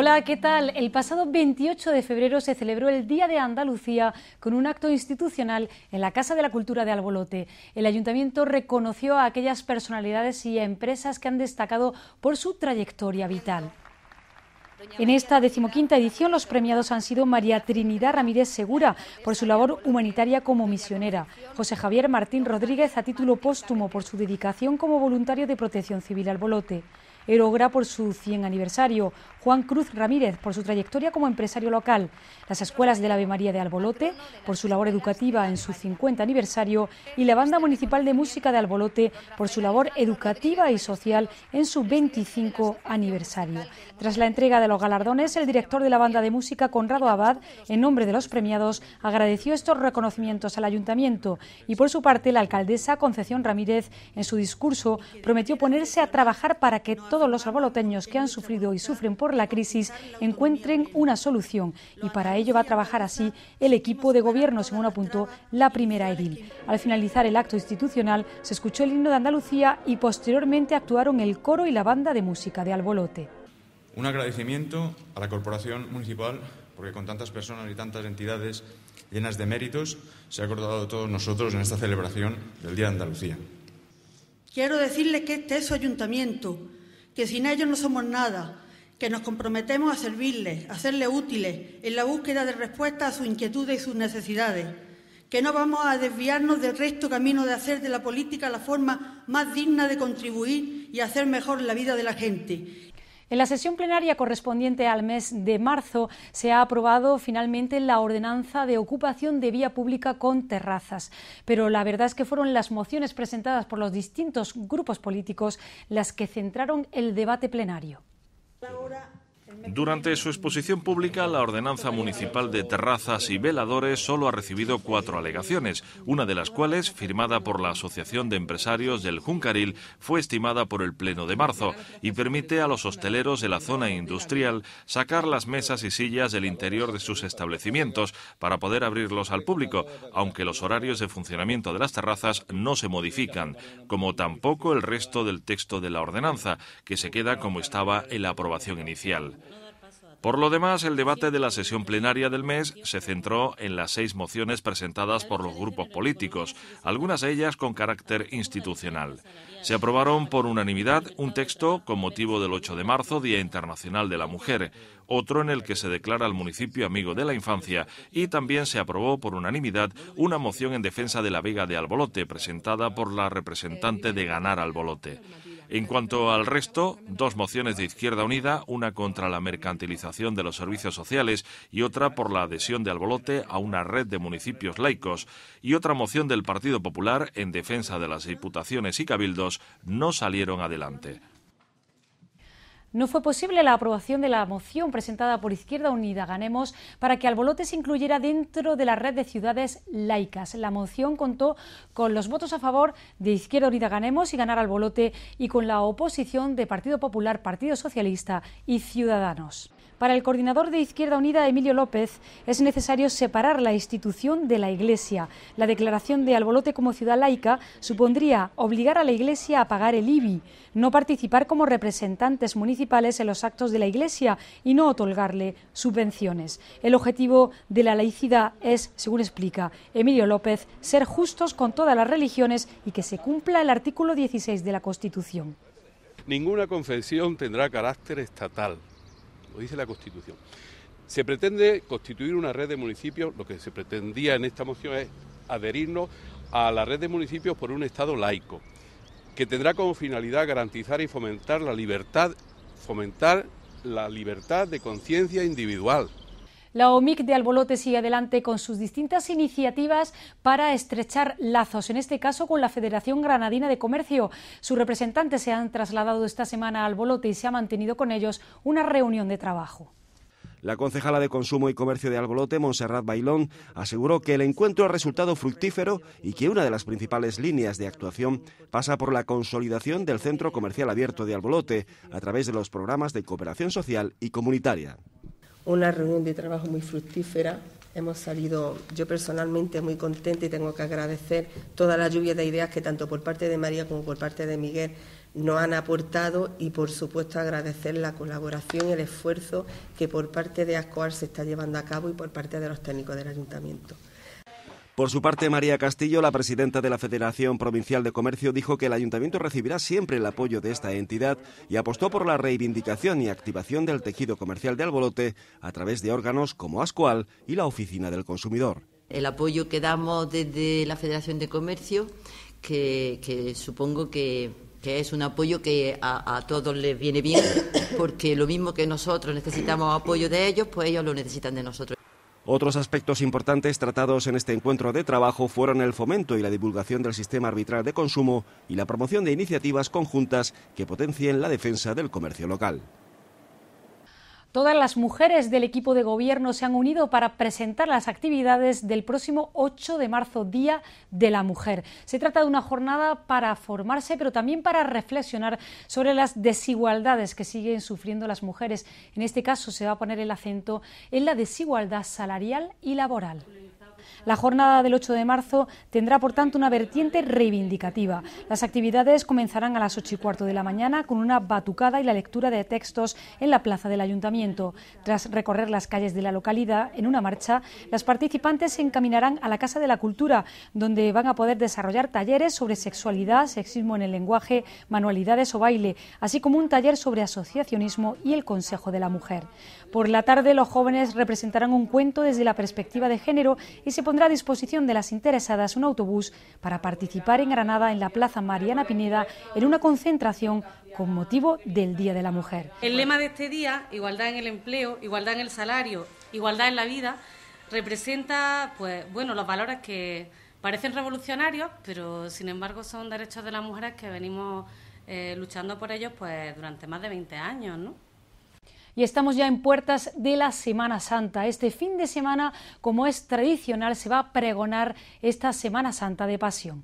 Hola, ¿qué tal? El pasado 28 de febrero se celebró el Día de Andalucía con un acto institucional en la Casa de la Cultura de Albolote. El ayuntamiento reconoció a aquellas personalidades y empresas que han destacado por su trayectoria vital. En esta decimoquinta edición los premiados han sido María Trinidad Ramírez Segura por su labor humanitaria como misionera, José Javier Martín Rodríguez a título póstumo por su dedicación como voluntario de Protección Civil al Erogra por su 100 aniversario, Juan Cruz Ramírez por su trayectoria como empresario local, las escuelas la Ave María de Albolote por su labor educativa en su 50 aniversario y la Banda Municipal de Música de Albolote por su labor educativa y social en su 25 aniversario. Tras la entrega de los galardones, el director de la Banda de Música, Conrado Abad, en nombre de los premiados, agradeció estos reconocimientos al ayuntamiento y por su parte la alcaldesa Concepción Ramírez en su discurso prometió ponerse a trabajar para que todos todos los alboloteños que han sufrido y sufren por la crisis encuentren una solución y para ello va a trabajar así el equipo de gobierno, según apuntó la primera edil. Al finalizar el acto institucional se escuchó el himno de Andalucía y posteriormente actuaron el coro y la banda de música de Albolote. Un agradecimiento a la Corporación Municipal porque con tantas personas y tantas entidades llenas de méritos se ha acordado de todos nosotros en esta celebración del Día de Andalucía. Quiero decirle que este es su ayuntamiento que sin ellos no somos nada, que nos comprometemos a servirles, a serles útiles en la búsqueda de respuestas a sus inquietudes y sus necesidades, que no vamos a desviarnos del resto camino de hacer de la política la forma más digna de contribuir y hacer mejor la vida de la gente, en la sesión plenaria correspondiente al mes de marzo se ha aprobado finalmente la ordenanza de ocupación de vía pública con terrazas, pero la verdad es que fueron las mociones presentadas por los distintos grupos políticos las que centraron el debate plenario. Durante su exposición pública, la ordenanza municipal de terrazas y veladores solo ha recibido cuatro alegaciones, una de las cuales, firmada por la Asociación de Empresarios del Juncaril, fue estimada por el Pleno de marzo y permite a los hosteleros de la zona industrial sacar las mesas y sillas del interior de sus establecimientos para poder abrirlos al público, aunque los horarios de funcionamiento de las terrazas no se modifican, como tampoco el resto del texto de la ordenanza, que se queda como estaba en la aprobación inicial. Por lo demás, el debate de la sesión plenaria del mes se centró en las seis mociones presentadas por los grupos políticos, algunas de ellas con carácter institucional. Se aprobaron por unanimidad un texto con motivo del 8 de marzo, Día Internacional de la Mujer, otro en el que se declara al municipio amigo de la infancia y también se aprobó por unanimidad una moción en defensa de la Vega de Albolote, presentada por la representante de Ganar Albolote. En cuanto al resto, dos mociones de Izquierda Unida, una contra la mercantilización de los servicios sociales y otra por la adhesión de Albolote a una red de municipios laicos, y otra moción del Partido Popular en defensa de las diputaciones y cabildos no salieron adelante. No fue posible la aprobación de la moción presentada por Izquierda Unida Ganemos para que Albolote se incluyera dentro de la red de ciudades laicas. La moción contó con los votos a favor de Izquierda Unida Ganemos y Ganar Albolote y con la oposición de Partido Popular, Partido Socialista y Ciudadanos. Para el coordinador de Izquierda Unida, Emilio López, es necesario separar la institución de la Iglesia. La declaración de Albolote como ciudad laica supondría obligar a la Iglesia a pagar el IBI, no participar como representantes municipales en los actos de la Iglesia y no otorgarle subvenciones. El objetivo de la laicidad es, según explica Emilio López, ser justos con todas las religiones y que se cumpla el artículo 16 de la Constitución. Ninguna confesión tendrá carácter estatal, lo dice la Constitución. Se pretende constituir una red de municipios, lo que se pretendía en esta moción es adherirnos a la red de municipios por un Estado laico, que tendrá como finalidad garantizar y fomentar la libertad fomentar la libertad de conciencia individual. La OMIC de Albolote sigue adelante con sus distintas iniciativas para estrechar lazos, en este caso con la Federación Granadina de Comercio. Sus representantes se han trasladado esta semana a Albolote y se ha mantenido con ellos una reunión de trabajo. La concejala de Consumo y Comercio de Albolote, Montserrat Bailón, aseguró que el encuentro ha resultado fructífero y que una de las principales líneas de actuación pasa por la consolidación del Centro Comercial Abierto de Albolote a través de los programas de cooperación social y comunitaria. Una reunión de trabajo muy fructífera. Hemos salido, yo personalmente, muy contenta y tengo que agradecer toda la lluvia de ideas que tanto por parte de María como por parte de Miguel nos han aportado y, por supuesto, agradecer la colaboración y el esfuerzo que por parte de ASCOAL se está llevando a cabo y por parte de los técnicos del ayuntamiento. Por su parte, María Castillo, la presidenta de la Federación Provincial de Comercio, dijo que el ayuntamiento recibirá siempre el apoyo de esta entidad y apostó por la reivindicación y activación del tejido comercial de Albolote a través de órganos como ASCOAL... y la Oficina del Consumidor. El apoyo que damos desde la Federación de Comercio, que supongo que que es un apoyo que a, todos les viene bien, porque lo mismo que nosotros necesitamos apoyo de ellos, pues ellos lo necesitan de nosotros. Otros aspectos importantes tratados en este encuentro de trabajo fueron el fomento y la divulgación del sistema arbitral de consumo y la promoción de iniciativas conjuntas que potencien la defensa del comercio local. Todas las mujeres del equipo de gobierno se han unido para presentar las actividades del próximo 8 de marzo, Día de la Mujer. Se trata de una jornada para formarse, pero también para reflexionar sobre las desigualdades que siguen sufriendo las mujeres. En este caso se va a poner el acento en la desigualdad salarial y laboral. La jornada del 8 de marzo tendrá, por tanto, una vertiente reivindicativa. Las actividades comenzarán a las 8 y cuarto de la mañana con una batucada y la lectura de textos en la plaza del ayuntamiento. Tras recorrer las calles de la localidad en una marcha, las participantes se encaminarán a la Casa de la Cultura, donde van a poder desarrollar talleres sobre sexualidad, sexismo en el lenguaje, manualidades o baile, así como un taller sobre asociacionismo y el Consejo de la Mujer. Por la tarde, los jóvenes representarán un cuento desde la perspectiva de género y se pondrá a disposición de las interesadas un autobús para participar en Granada en la Plaza Mariana Pineda en una concentración con motivo del Día de la Mujer. El lema de este día, igualdad en el empleo, igualdad en el salario, igualdad en la vida, representa pues bueno, los valores que parecen revolucionarios, pero sin embargo son derechos de las mujeres que venimos eh, luchando por ellos pues durante más de 20 años, ¿no? y estamos ya en puertas de la Semana Santa. Este fin de semana, como es tradicional, se va a pregonar esta Semana Santa de Pasión.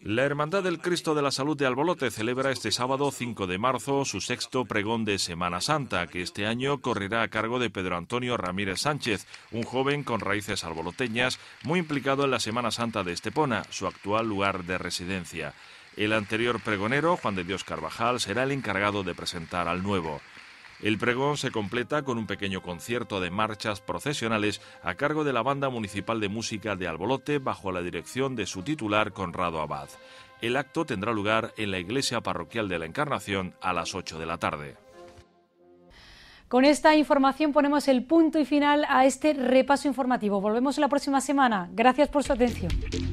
La Hermandad del Cristo de la Salud de Albolote celebra este sábado 5 de marzo su sexto pregón de Semana Santa, que este año correrá a cargo de Pedro Antonio Ramírez Sánchez, un joven con raíces alboloteñas muy implicado en la Semana Santa de Estepona, su actual lugar de residencia. El anterior pregonero, Juan de Dios Carvajal, será el encargado de presentar al nuevo. El pregón se completa con un pequeño concierto de marchas procesionales a cargo de la Banda Municipal de Música de Albolote bajo la dirección de su titular Conrado Abad. El acto tendrá lugar en la iglesia parroquial de la Encarnación a las 8 de la tarde. Con esta información ponemos el punto y final a este repaso informativo. Volvemos la próxima semana. Gracias por su atención.